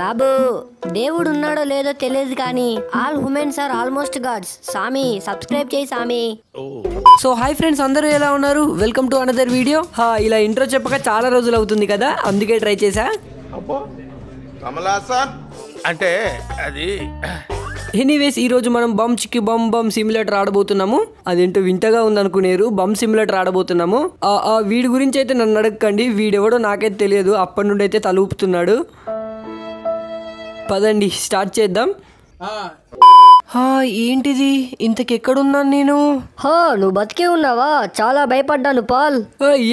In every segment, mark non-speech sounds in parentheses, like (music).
బాబు దేవుడు ఉన్నాడో లేదో తెలియదు కానీ all humans are almost gods సామి సబ్స్క్రైబ్ చేయి సామి సో హాయ్ ఫ్రెండ్స్ అందరూ ఎలా ఉన్నారు వెల్కమ్ టు అనదర్ వీడియో ఇలా ఇంట్రో చెప్పక చాలా రోజులు అవుతుంది కదా అందుకే ట్రై చేసా అంటే అది ఎనీవేస్ ఈ రోజు మనం బమ్ చిక్కి బమ్ బమ్ సిమ్యులేటర్ ఆడబోతున్నాము అదేంటో వింతగా ఉందనుకునేరు బమ్ సిమ్యులేటర్ ఆడబోతున్నాము వీడి గురించి అయితే నన్ను అడగకండి వీడెవడో నాకైతే తెలియదు అప్పటి నుండి అయితే తలూపుతున్నాడు పదండి స్టార్ట్ చేద్దాం ఏంటిది ఇంతకెక్కడున్నాను నేను హా నువ్వు బతికే ఉన్నావా చాలా భయపడ్డాను పాల్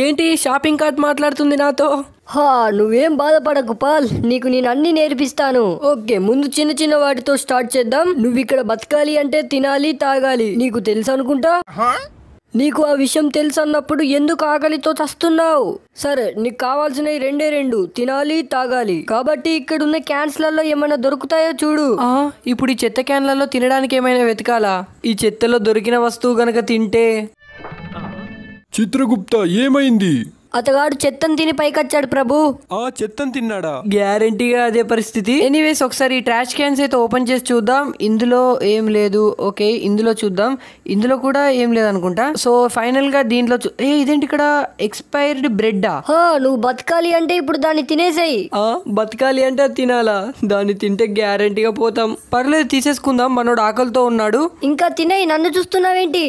ఏంటి షాపింగ్ కార్ట్ మాట్లాడుతుంది నాతో హా నువ్వేం బాధపడకు పాల్ నీకు నేను అన్ని నేర్పిస్తాను ఓకే ముందు చిన్న చిన్న వాటితో స్టార్ట్ చేద్దాం నువ్వు ఇక్కడ బతకాలి అంటే తినాలి తాగాలి నీకు తెలుసు అనుకుంటా నీకు ఆ విషయం తెలుసు అన్నప్పుడు ఎందుకు ఆకలితో చస్తున్నావు సరే నీకు కావాల్సినవి రెండే రెండు తినాలి తాగాలి కాబట్టి ఇక్కడ ఉన్న క్యాన్స్లలో ఏమైనా దొరుకుతాయో చూడు ఇప్పుడు ఈ చెత్త క్యాన్లలో తినడానికి ఏమైనా వెతకాలా ఈ చెత్తలో దొరికిన వస్తువు గనక తింటే చిత్రగుప్త ఏమైంది అతగాడు చెత్తం తిని పైకొచ్చాడు ప్రభు ఆ చెత్తం తిన్నాడా గ్యారంటీగా అదే పరిస్థితి ఎనీవేస్ ఒకసారి ట్రాష్ క్యాన్స్ అయితే ఓపెన్ చేసి చూద్దాం ఇందులో ఏం లేదు ఓకే ఇందులో చూద్దాం ఇందులో కూడా ఏం లేదు అనుకుంటా సో ఫైనల్ గా దీంట్లో చూ- ఏ ఇదేంటి ఇక్కడ ఎక్స్పైర్డ్ బ్రెడ్ ఆ నువ్వు బతకాలి అంటే ఇప్పుడు దాన్ని తినేసేయి బతకాలి అంటే తినాలా దాన్ని తింటే గ్యారంటీగా పోతాం పర్లేదు తీసేసుకుందాం మనోడు ఆకలితో ఉన్నాడు ఇంకా తినేయి నన్ను చూస్తున్నావేంటి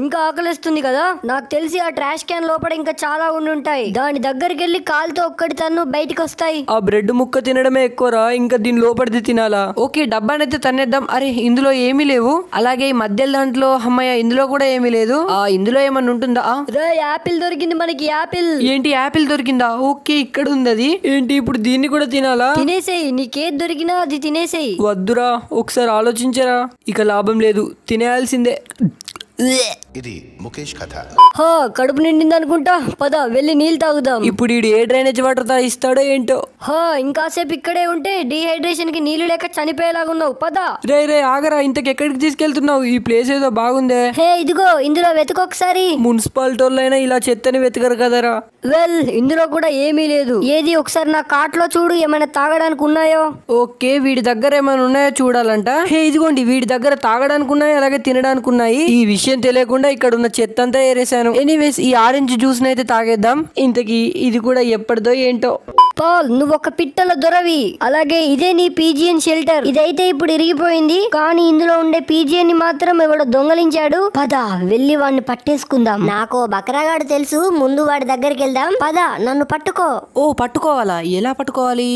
ఇంకా ఆకలిస్తుంది కదా నాకు తెలిసి ఆ ట్రాష్ క్యాన్ లోపల ఇంకా చాలా ఉండుంటాయి దాని దగ్గరికి వెళ్ళి కాలుతో ఒక్కటి తన్ను బయటకు వస్తాయి ఆ బ్రెడ్ ముక్క తినడమే ఎక్కువరా ఇంకా దీని లోపలిది తినాలా ఓకే డబ్బానైతే తన్నేద్దాం అరే ఇందులో ఏమీ లేవు అలాగే ఈ మధ్య దాంట్లో అమ్మయ్య ఇందులో కూడా ఏమీ లేదు ఆ ఇందులో ఏమన్నా ఉంటుందా రే యాపిల్ దొరికింది మనకి యాపిల్ ఏంటి యాపిల్ దొరికిందా ఓకే ఇక్కడ ఉంది అది ఏంటి ఇప్పుడు దీన్ని కూడా తినాలా తినేసేయి నీకేది దొరికినా అది తినేసేయి వద్దురా ఒకసారి ఆలోచించరా ఇక లాభం లేదు తినేయాల్సిందే Blech. ఇది ముఖేష్ కథ హా కడుపు నిండింది అనుకుంటా పద వెళ్ళి నీళ్ళు తాగుదాం ఇప్పుడు ఏ డ్రైనేజ్ వాటర్ తా ఇస్తాడో ఏంటో హా ఇంకాసేపు ఇక్కడే ఉంటే డీహైడ్రేషన్ కి నీళ్లు లేక చనిపోయేలాగున్నావు పద రే రే ఆగరా ఇంతకు ఎక్కడికి తీసుకెళ్తున్నావు ఈ ప్లేస్ ఏదో బాగుందే హే ఇదిగో ఇందులో వెతుకొకసారి మున్సిపాలిటీ వాళ్ళైనా ఇలా చెత్తని వెతకరు కదరా వెల్ ఇందులో కూడా ఏమీ లేదు ఏది ఒకసారి నా కాట్ లో చూడు ఏమైనా తాగడానికి ఉన్నాయో ఓకే వీడి దగ్గర ఏమైనా ఉన్నాయో చూడాలంట హే ఇదిగోండి వీడి దగ్గర తాగడానికి ఉన్నాయి అలాగే తినడానికి ఉన్నాయి ఈ విషయం తెలియకుండా కాకుండా ఇక్కడ ఉన్న చెత్త అంతా ఏరేసాను ఎనీవేస్ ఈ ఆరెంజ్ జ్యూస్ అయితే తాగేద్దాం ఇంతకి ఇది కూడా ఎప్పటిదో ఏంటో పాల్ నువ్వు ఒక పిట్టల దొరవి అలాగే ఇదే నీ పీజియన్ షెల్టర్ ఇదైతే ఇప్పుడు ఇరిగిపోయింది కానీ ఇందులో ఉండే పీజియన్ ని మాత్రం ఎవడో దొంగలించాడు పద వెళ్ళి వాడిని పట్టేసుకుందాం నాకు బకరాగాడు తెలుసు ముందు వాడి దగ్గరికి వెళ్దాం పద నన్ను పట్టుకో ఓ పట్టుకోవాలా ఎలా పట్టుకోవాలి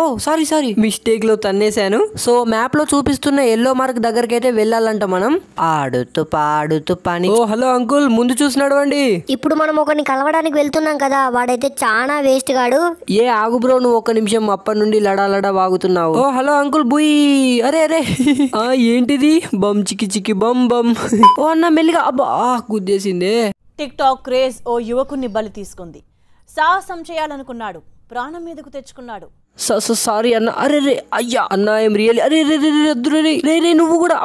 ఓ సారీ సారీ మిస్టేక్ లో తన్నేశాను సో మ్యాప్ లో చూపిస్తున్న ఎల్లో మార్క్ దగ్గరికి అయితే వెళ్ళాలంట మనం ఆడుతూ పాడుతూ పని ఓ హలో అంకుల్ ముందు చూసి నడవండి ఇప్పుడు మనం ఒకరిని కలవడానికి వెళ్తున్నాం కదా వాడైతే చాలా వేస్ట్ గాడు ఏ ఆగు బ్రో నువ్వు ఒక నిమిషం అప్పటి నుండి లడా లడా వాగుతున్నావు ఓ హలో అంకుల్ బుయ్ అరే అరే ఆ ఏంటిది బమ్ చికి చికి బమ్ బమ్ ఓ అన్న మెల్లిగా అబ్బా గుద్దేసిందే టిక్ టాక్ క్రేజ్ ఓ యువకుణ్ణి బలి తీసుకుంది సాహసం చేయాలనుకున్నాడు ప్రాణం మీదకు తెచ్చుకున్నాడు సారీ అన్న అరే రే అయ్యా అన్న ఏం రియల్ అరే రే రే రే రే రే నువ్వు కూడా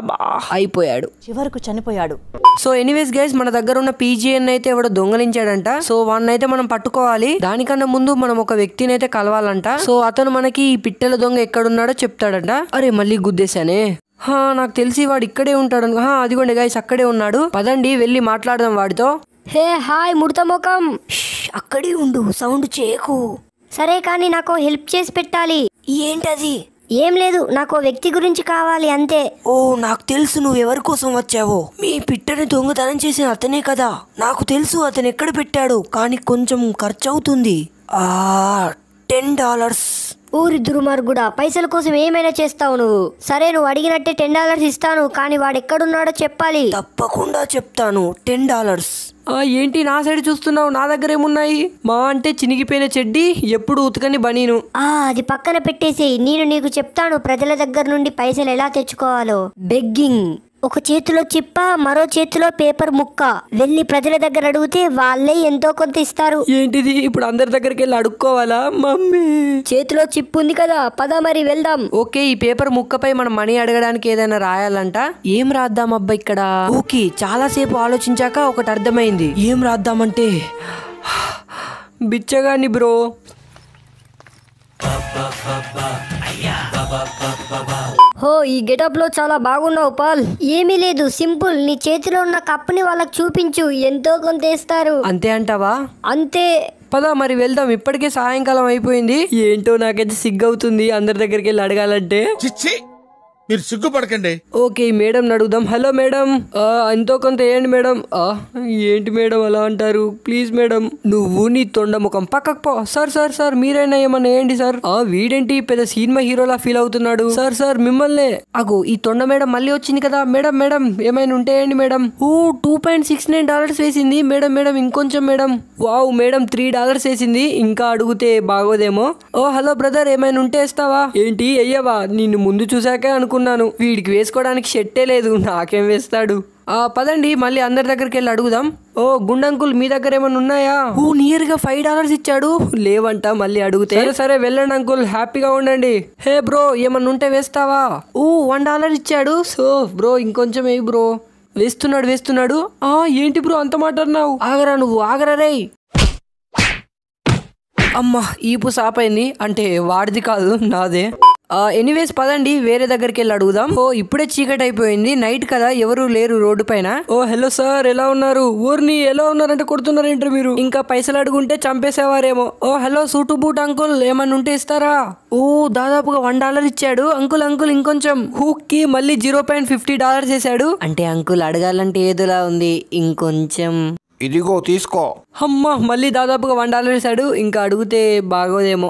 అయిపోయాడు చివరకు చనిపోయాడు సో ఎనీవేస్ గైస్ మన దగ్గర ఉన్న పీజీఎన్ అయితే ఎవడో దొంగలించాడంట సో వాడిని అయితే మనం పట్టుకోవాలి దానికన్నా ముందు మనం ఒక వ్యక్తిని అయితే కలవాలంట సో అతను మనకి ఈ పిట్టల దొంగ ఎక్కడున్నాడో చెప్తాడంట అరే మళ్ళీ గుద్దేశానే హా నాకు తెలిసి వాడు ఇక్కడే ఉంటాడు హా అదిగోండి గైస్ అక్కడే ఉన్నాడు పదండి వెళ్ళి మాట్లాడదాం వాడితో హే హాయ్ ముడతముఖం అక్కడే ఉండు సౌండ్ చేయకు సరే కానీ నాకు హెల్ప్ చేసి పెట్టాలి ఏంటది ఏం లేదు నాకు వ్యక్తి గురించి కావాలి అంతే ఓ నాకు తెలుసు నువ్వు ఎవరి కోసం వచ్చావో మీ పిట్టని దొంగతనం చేసిన అతనే కదా నాకు తెలుసు అతను ఎక్కడ పెట్టాడు కానీ కొంచెం ఖర్చు అవుతుంది ఆ టెన్ డాలర్స్ ఊరి దుర్మార్గుడా పైసల కోసం ఏమైనా చేస్తావు నువ్వు సరే నువ్వు అడిగినట్టే టెన్ డాలర్స్ ఇస్తాను కానీ వాడు ఎక్కడున్నాడో చెప్పాలి తప్పకుండా చెప్తాను టెన్ డాలర్స్ ఏంటి నా సైడ్ చూస్తున్నావు నా దగ్గర ఏమున్నాయి మా అంటే చినిగిపోయిన చెడ్డి ఎప్పుడు ఉతకని బనీను ఆ అది పక్కన పెట్టేసేయి నేను నీకు చెప్తాను ప్రజల దగ్గర నుండి పైసలు ఎలా తెచ్చుకోవాలో బెగ్గింగ్ ఒక చేతిలో చిప్ప మరో చేతిలో పేపర్ ముక్క వెళ్ళి ప్రజల దగ్గర అడిగితే వాళ్ళే ఎంతో కొంత ఇస్తారు ఏంటిది ఇప్పుడు అందరి దగ్గరికి వెళ్ళి అడుక్కోవాలా మమ్మీ చేతిలో చిప్ ఉంది కదా పద మరి వెళ్దాం ఓకే ఈ పేపర్ ముక్కపై మనం మనీ అడగడానికి ఏదైనా రాయాలంట ఏం రాద్దాం అబ్బా ఇక్కడ ఓకే చాలాసేపు ఆలోచించాక ఒకటి అర్థమైంది ఏం రాద్దామంటే బిచ్చగాని బ్రో హో ఈ గెటప్లో చాలా బాగున్నావు పాల్ ఏమీ లేదు సింపుల్ నీ చేతిలో ఉన్న కప్పుని వాళ్ళకి చూపించు ఎంతో కొంత ఇస్తారు అంతే అంటావా అంతే పద మరి వెళ్దాం ఇప్పటికే సాయంకాలం అయిపోయింది ఏంటో నాకైతే సిగ్గవుతుంది అందరి దగ్గరికి వెళ్ళి అడగాలంటే మీరు సిగ్గుపడకండి ఓకే మేడం అడుగుదాం హలో మేడం ఆ, ఎంతో కొంత వేయండి మేడం ఏంటి మేడం అలా అంటారు ప్లీజ్ మేడం నువ్వు నీ తొండ ముఖం పక్కకు పో సార్ సార్ సార్ మీరైనా ఏమన్నా వేయండి సార్ ఆ వీడేంటి పెద్ద సినిమా హీరోలా ఫీల్ అవుతున్నాడు సార్ సార్ మిమ్మల్నే అగు ఈ తొండ మేడం మళ్ళీ వచ్చింది కదా మేడం మేడం ఏమైనా ఉంటే మేడం ఓ two point six nine dollars వేసింది మేడం మేడం ఇంకొంచెం madam wow madam three dollars వేసింది ఇంకా అడిగితే బాగోదేమో ఓ హలో బ్రదర్ ఏమైనా ఉంటే వేస్తావా ఏంటి అయ్యవా నిన్ను ముందు చూసాకే అనుకున్నా అనుకున్నాను వీడికి వేసుకోవడానికి షర్టే లేదు నాకేం వేస్తాడు పదండి మళ్ళీ అందరి దగ్గరికి వెళ్ళి అడుగుదాం ఓ గుండంకుల్ మీ దగ్గర ఏమైనా ఉన్నాయా ఓ నియర్ గా ఫైవ్ డాలర్స్ ఇచ్చాడు లేవంట మళ్ళీ అడిగితే సరే సరే వెళ్ళండి అంకుల్ హ్యాపీగా ఉండండి హే బ్రో ఏమన్నా ఉంటే వేస్తావా ఓ వన్ డాలర్ ఇచ్చాడు సో బ్రో ఇంకొంచెం ఏ బ్రో వేస్తున్నాడు వేస్తున్నాడు ఆ ఏంటి బ్రో అంత మాట అన్నావు ఆగరా నువ్వు ఆగరా రే అమ్మ ఈపు సాపైంది అంటే వాడిది కాదు నాదే ఎనీవేస్ పదండి వేరే దగ్గరికి వెళ్ళి అడుగుదాం ఓ ఇప్పుడే చీకటి అయిపోయింది నైట్ కదా ఎవరు లేరు రోడ్డు పైన ఓ హలో సార్ ఎలా ఉన్నారు ఊరిని ఎలా ఉన్నారంటే కొడుతున్నారు మీరు ఇంకా పైసలు అడుగుంటే చంపేసేవారేమో ఓ హలో సూటు బూట్ అంకుల్ ఏమన్నా ఉంటే ఇస్తారా ఓ దాదాపుగా వన్ డాలర్ ఇచ్చాడు అంకుల్ అంకుల్ ఇంకొంచెం హూక్ కి మళ్ళీ జీరో పాయింట్ ఫిఫ్టీ డాలర్స్ వేసాడు అంటే అంకుల్ అడగాలంటే ఏదోలా ఉంది ఇంకొంచెం ఇదిగో తీసుకో అమ్మ మళ్ళీ దాదాపుగా వన్ డాలర్ వేసాడు ఇంకా అడిగితే బాగోదేమో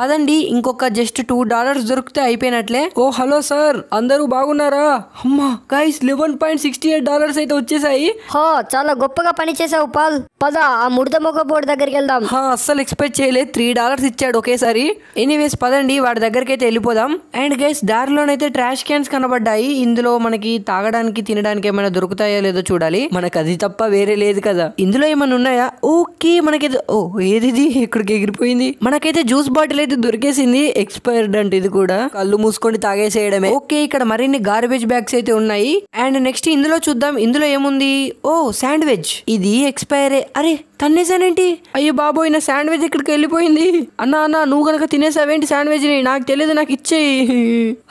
పదండి ఇంకొక జస్ట్ టూ డాలర్స్ దొరికితే అయిపోయినట్లే ఓ హలో సార్ అందరూ బాగున్నారా అమ్మా guys eleven point sixty eight dollars అయితే వచ్చేసాయి హా చాలా గొప్పగా పని చేసావు పాల్ పద ఆ ముడత మొక్క బోర్డు దగ్గరికి వెళ్దాం హా అస్సలు ఎక్స్పెక్ట్ చేయలేదు త్రీ డాలర్స్ ఇచ్చాడు ఒకేసారి ఎనీవేస్ పదండి వాడి దగ్గరికి అయితే వెళ్ళిపోదాం అండ్ గైస్ దారిలోనైతే ట్రాష్ క్యాన్స్ కనబడ్డాయి ఇందులో మనకి తాగడానికి తినడానికి ఏమైనా దొరుకుతాయో లేదో చూడాలి మనకు అది తప్ప వేరే లేదు కదా ఇందులో ఏమైనా ఉన్నాయా ఓకే మనకి ఓ ఏది ఇక్కడికి ఎగిరిపోయింది మనకైతే జ్యూస్ బాటిల్ అయితే దొరికేసింది ఎక్స్పైర్డ్ అంటే ఇది కూడా కళ్ళు మూసుకొని తాగేసేయడమే ఓకే ఇక్కడ మరిన్ని గార్బేజ్ బ్యాగ్స్ అయితే ఉన్నాయి అండ్ నెక్స్ట్ ఇందులో చూద్దాం ఇందులో ఏముంది ఓ శాండ్విచ్ ఇది ఎక్స్పైర్ అరే తన్నేసానేంటి అయ్యో బాబోయ్ నా శాండ్విచ్ ఇక్కడికి వెళ్ళిపోయింది అన్నా అన్న నువ్వు గనక తినేసావేంటి శాండ్విచ్ ని నాకు తెలియదు నాకు ఇచ్చేయి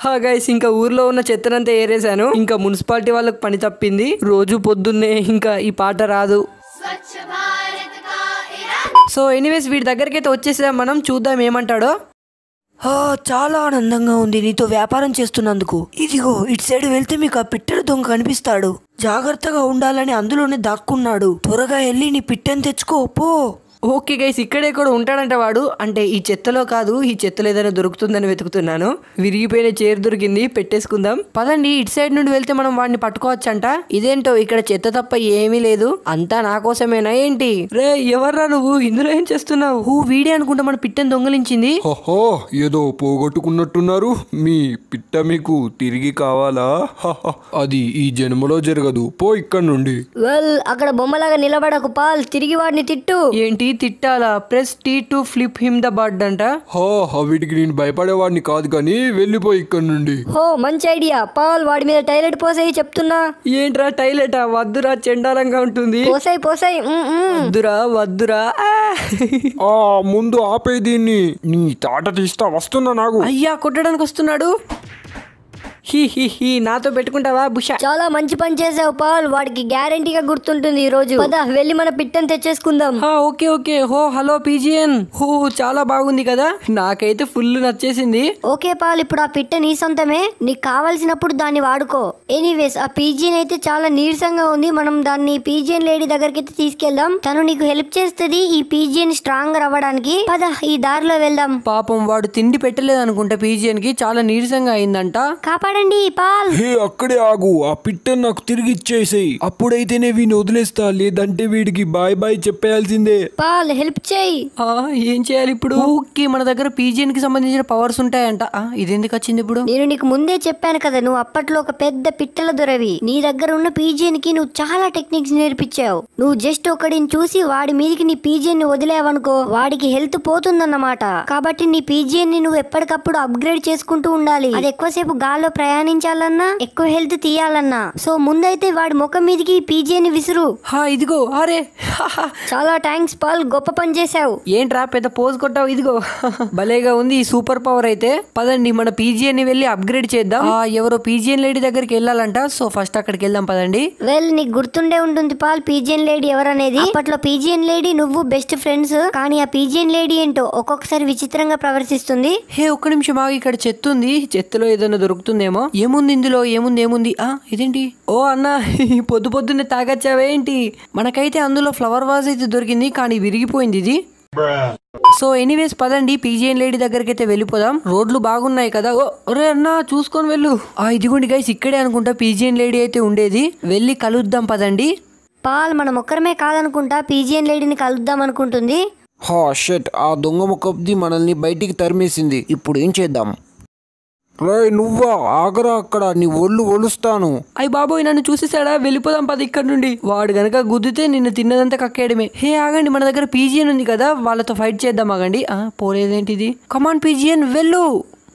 హా గైస్ ఇంకా ఊర్లో ఉన్న చెత్తనంతా ఏరేశాను ఇంకా మున్సిపాలిటీ వాళ్ళకి పని తప్పింది రోజు పొద్దున్నే ఇంకా ఈ పాట రాదు స్వచ్ఛ సో ఎనీవేస్ వీడి దగ్గరికి అయితే మనం చూద్దాం ఏమంటాడో చాలా ఆనందంగా ఉంది నీతో వ్యాపారం చేస్తున్నందుకు ఇదిగో ఇటు సైడ్ వెళ్తే మీకు ఆ పిట్టెడు దొంగ కనిపిస్తాడు జాగ్రత్తగా ఉండాలని అందులోనే దాక్కున్నాడు త్వరగా వెళ్ళి నీ పిట్టని తెచ్చుకో పో ఓకే గైస్ ఇక్కడే కూడా ఉంటాడంట వాడు అంటే ఈ చెత్తలో కాదు ఈ చెత్తలో ఏదైనా దొరుకుతుందని వెతుకుతున్నాను విరిగిపోయిన చైర్ దొరికింది పెట్టేసుకుందాం పదండి ఇటు సైడ్ నుండి వెళ్తే మనం వాడిని పట్టుకోవచ్చంట ఇదేంటో ఇక్కడ చెత్త తప్ప ఏమీ లేదు అంతా నా కోసమేనా ఏంటి రే ఎవర్రా నువ్వు ఇందులో ఏం చేస్తున్నావు హూ వీడే అనుకుంటా మన పిట్టని దొంగలించింది ఓహో ఏదో పోగొట్టుకున్నట్టున్నారు మీ పిట్ట మీకు తిరిగి కావాలా అది ఈ జన్మలో జరగదు పో ఇక్కడ నుండి వెల్ అక్కడ బొమ్మలాగా నిలబడకు పాల్ తిరిగి వాడిని తిట్టు ఏంటి తిట్టాలా press T to flip him the bird అంట హో వీటికి నేను భయపడేవాడిని కాదు కానీ వెళ్ళిపోయి ఇక్కడ నుండి హో మంచి ఐడియా పాల్ వాడి మీద టైలెట్ పోసాయి చెప్తున్నా ఏంట్రా టైలెట్ వద్దురా చెండాలంగా ఉంటుంది పోసాయి పోసాయి వద్దురా వద్దురా ఆ ముందు ఆపే దీన్ని నీ తాట తీస్తా వస్తున్నా నాకు అయ్యా కొట్టడానికి వస్తున్నాడు నాతో పెట్టుకుంటావా బుష చాలా మంచి పని చేసావు పాల్ వాడికి గ్యారంటీగా గుర్తుంటుంది ఈ రోజు వెళ్ళి మన పిట్టని తెచ్చేసుకుందాం ఓకే ఓకే హో హలో పీజిఎన్ హో చాలా బాగుంది కదా నాకైతే ఫుల్ నచ్చేసింది ఓకే పాల్ ఇప్పుడు ఆ పిట్ట నీ సొంతమే నీకు కావలసినప్పుడు దాన్ని వాడుకో ఎనీవేస్ ఆ పీజియన్ అయితే చాలా నీరసంగా ఉంది మనం దాన్ని పీజియన్ లేడీ దగ్గరికి అయితే తీసుకెళ్దాం తను నీకు హెల్ప్ చేస్తుంది ఈ పీజియన్ స్ట్రాంగ్ అవ్వడానికి పద ఈ దారిలో వెళ్దాం పాపం వాడు తిండి పెట్టలేదు అనుకుంటా పీజిఎన్ కి చాలా నీరసంగా అయిందంట కాపాడు మాట్లాడండి పాల్ హే అక్కడే ఆగు ఆ పిట్టను నాకు తిరిగి ఇచ్చేసేయి అప్పుడైతేనే వీడిని వదిలేస్తా లేదంటే వీడికి బాయ్ బాయ్ చెప్పేయాల్సిందే పాల్ హెల్ప్ చేయి ఆ, ఏం చేయాలి ఇప్పుడు ఓకే మన దగ్గర పీజియన్ కి సంబంధించిన పవర్స్ ఉంటాయంట ఇది ఎందుకు వచ్చింది ఇప్పుడు నేను నీకు ముందే చెప్పాను కదా నువ్వు అప్పట్లో ఒక పెద్ద పిట్టల దొరవి నీ దగ్గర ఉన్న పీజియన్ కి నువ్వు చాలా టెక్నిక్స్ నేర్పించావు నువ్వు జస్ట్ ఒకడిని చూసి వాడి మీదకి నీ పీజియన్ ని వదిలేవనుకో వాడికి హెల్త్ పోతుందన్నమాట కాబట్టి నీ పీజియన్ ని నువ్వు ఎప్పటికప్పుడు అప్గ్రేడ్ చేసుకుంటూ ఉండాలి అది ఎక్కువసేపు గాల్లో ప్రయాణించాలన్నా ఎక్కువ హెల్త్ తీయాలన్నా సో ముందైతే వాడి ముఖం మీదకి పీజీని విసురు హా ఇదిగో అరే చాలా థ్యాంక్స్ పాల్ గొప్ప పని చేసావు ఏంట్రా పెద్ద పోజ్ కొట్టావు ఇదిగో భలేగా ఉంది ఈ సూపర్ పవర్ అయితే పదండి మన పీజీఎన్ వెళ్ళి అప్గ్రేడ్ చేద్దాం ఎవరో పీజీఎన్ లేడీ దగ్గరికి వెళ్ళాలంట సో ఫస్ట్ అక్కడికి వెళ్దాం పదండి వెల్ నీకు గుర్తుండే ఉంటుంది పాల్ పీజీఎన్ లేడీ ఎవరనేది అప్పట్లో పీజీఎన్ లేడీ నువ్వు బెస్ట్ ఫ్రెండ్స్ కానీ ఆ పీజీఎన్ లేడీ ఏంటో ఒక్కొక్కసారి విచిత్రంగా ప్రవర్తిస్తుంది హే ఒక్క నిమిషం ఆగి ఇక్కడ చెత్తుంది చెత్తలో ఏదైనా దొరుకుతుందేమో చూసామో ఏముంది ఇందులో ఏముంది ఏముంది ఆ ఇదేంటి ఓ అన్న (laughs) పొద్దు పొద్దున్నే తాగచ్చావేంటి మనకైతే అందులో ఫ్లవర్ వాజ్ అయితే దొరికింది కానీ విరిగిపోయింది ఇది సో ఎనీవేస్ పదండి పీజీఎన్ లేడీ దగ్గరికి అయితే వెళ్ళిపోదాం రోడ్లు బాగున్నాయి కదా ఒరే అన్న చూసుకొని వెళ్ళు ఆ ఇదిగోండి గైస్ ఇక్కడే అనుకుంటా పీజీఎన్ లేడీ అయితే ఉండేది వెళ్ళి కలుద్దాం పదండి పాల్ మనం ఒక్కరమే కాదనుకుంటా పీజీఎన్ లేడీని కలుద్దాం అనుకుంటుంది హా షెట్ ఆ దొంగ ముఖబ్ది మనల్ని బయటికి తరిమేసింది ఇప్పుడు ఏం చేద్దాం రే నువ్వా ఆగరా అక్కడ నీ ఒళ్ళు ఒలుస్తాను అయ్యి బాబోయ్ నన్ను చూసేసాడా వెళ్ళిపోదాం పది ఇక్కడ నుండి వాడు గనక గుద్దితే నిన్ను తిన్నదంతా కక్కేయడమే హే ఆగండి మన దగ్గర పీజియన్ ఉంది కదా వాళ్ళతో ఫైట్ చేద్దాం ఆగండి పోలేదేంటిది కమాన్ పీజియన్ వెళ్ళు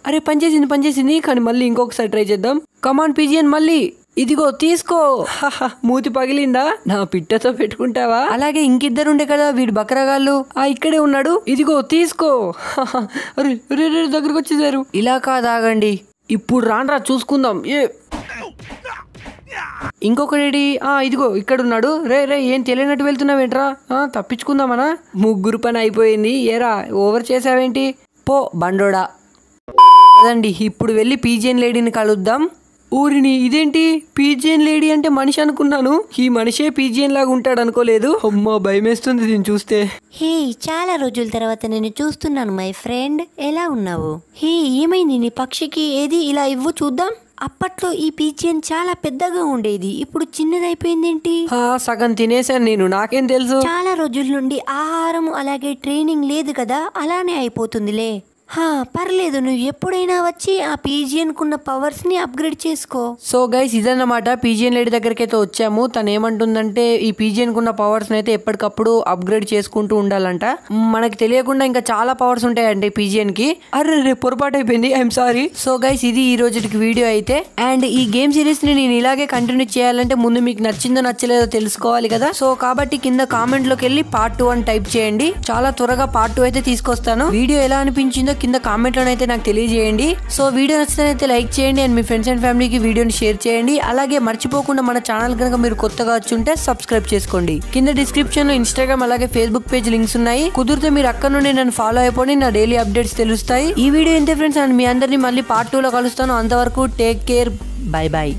అరే పనిచేసింది పనిచేసింది కానీ మళ్ళీ ఇంకొకసారి ట్రై చేద్దాం కమాన్ పీజియన్ మళ్ళీ ఇదిగో తీసుకో మూతి పగిలిందా నా పిట్టతో పెట్టుకుంటావా అలాగే ఇంకిద్దరుండే కదా వీడు బక్రగాళ్ళు ఆ ఇక్కడే ఉన్నాడు ఇదిగో తీసుకో దగ్గరకు వచ్చేసారు ఇలా కాదాగండి ఇప్పుడు రాన్రా చూసుకుందాం ఏ ఇంకొకటి ఆ ఇదిగో ఇక్కడున్నాడు రే రే ఏం తెలియనట్టు వెళ్తున్నావేంట్రా తప్పించుకుందామనా ముగ్గురు పని అయిపోయింది ఏరా ఓవర్ చేసావేంటి పో బండోడా అదండి ఇప్పుడు వెళ్ళి పీజియన్ లేడీని కలుద్దాం ఊరిని ఇదేంటి పీజియన్ లేడీ అంటే మనిషి అనుకున్నాను ఈ మనిషే పీజియన్ లాగా ఉంటాడు అనుకోలేదు అమ్మా భయమేస్తుంది దీన్ని చూస్తే హే చాలా రోజుల తర్వాత నేను చూస్తున్నాను మై ఫ్రెండ్ ఎలా ఉన్నావు హే ఏమైంది నీ పక్షికి ఏది ఇలా ఇవ్వు చూద్దాం అప్పట్లో ఈ పీజియన్ చాలా పెద్దగా ఉండేది ఇప్పుడు ఏంటి సగం తినేశాను నేను నాకేం తెలుసు చాలా రోజుల నుండి ఆహారం అలాగే ట్రైనింగ్ లేదు కదా అలానే అయిపోతుందిలే హా పర్లేదు నువ్వు ఎప్పుడైనా వచ్చి ఆ పీజియన్కున్న పవర్స్ని అప్గ్రేడ్ చేసుకో సో గైస్ ఇదన్నమాట పీజియన్ లేడీ దగ్గరికి అయితే వచ్చాము తను ఏమంటుందంటే ఈ పీజియన్కున్న పవర్స్ని అయితే ఎప్పటికప్పుడు అప్గ్రేడ్ చేసుకుంటూ ఉండాలంట మనకి తెలియకుండా ఇంకా చాలా పవర్స్ ఉంటాయండి కి అరే రే పొరపాటు అయిపోయింది ఐఎమ్ సారీ సో గైస్ ఇది ఈ రోజుకి వీడియో అయితే అండ్ ఈ గేమ్ సిరీస్ని నేను ఇలాగే కంటిన్యూ చేయాలంటే ముందు మీకు నచ్చిందో నచ్చలేదో తెలుసుకోవాలి కదా సో కాబట్టి కింద కామెంట్లోకి వెళ్ళి పార్ట్ టూ అని టైప్ చేయండి చాలా త్వరగా పార్ట్ టూ అయితే తీసుకొస్తాను వీడియో ఎలా అనిపించిందో కింద అయితే నాకు తెలియజేయండి సో వీడియో నచ్చితే లైక్ చేయండి అండ్ మీ ఫ్రెండ్స్ అండ్ ఫ్యామిలీకి వీడియోని షేర్ చేయండి అలాగే మర్చిపోకుండా మన ఛానల్ కనుక మీరు కొత్తగా ఉంటే సబ్స్క్రైబ్ చేసుకోండి కింద డిస్క్రిప్షన్ లో ఇన్స్టాగ్రామ్ అలాగే ఫేస్బుక్ పేజ్ లింక్స్ ఉన్నాయి కుదిరితే మీరు అక్కడ నుండి నన్ను ఫాలో అయిపోయి నా డైలీ అప్డేట్స్ తెలుస్తాయి ఈ వీడియో ఎంత ఫ్రెండ్స్ అండ్ మీ అందరినీ మళ్ళీ పార్ట్ టూలో కలుస్తాను అంతవరకు టేక్ కేర్ బై బాయ్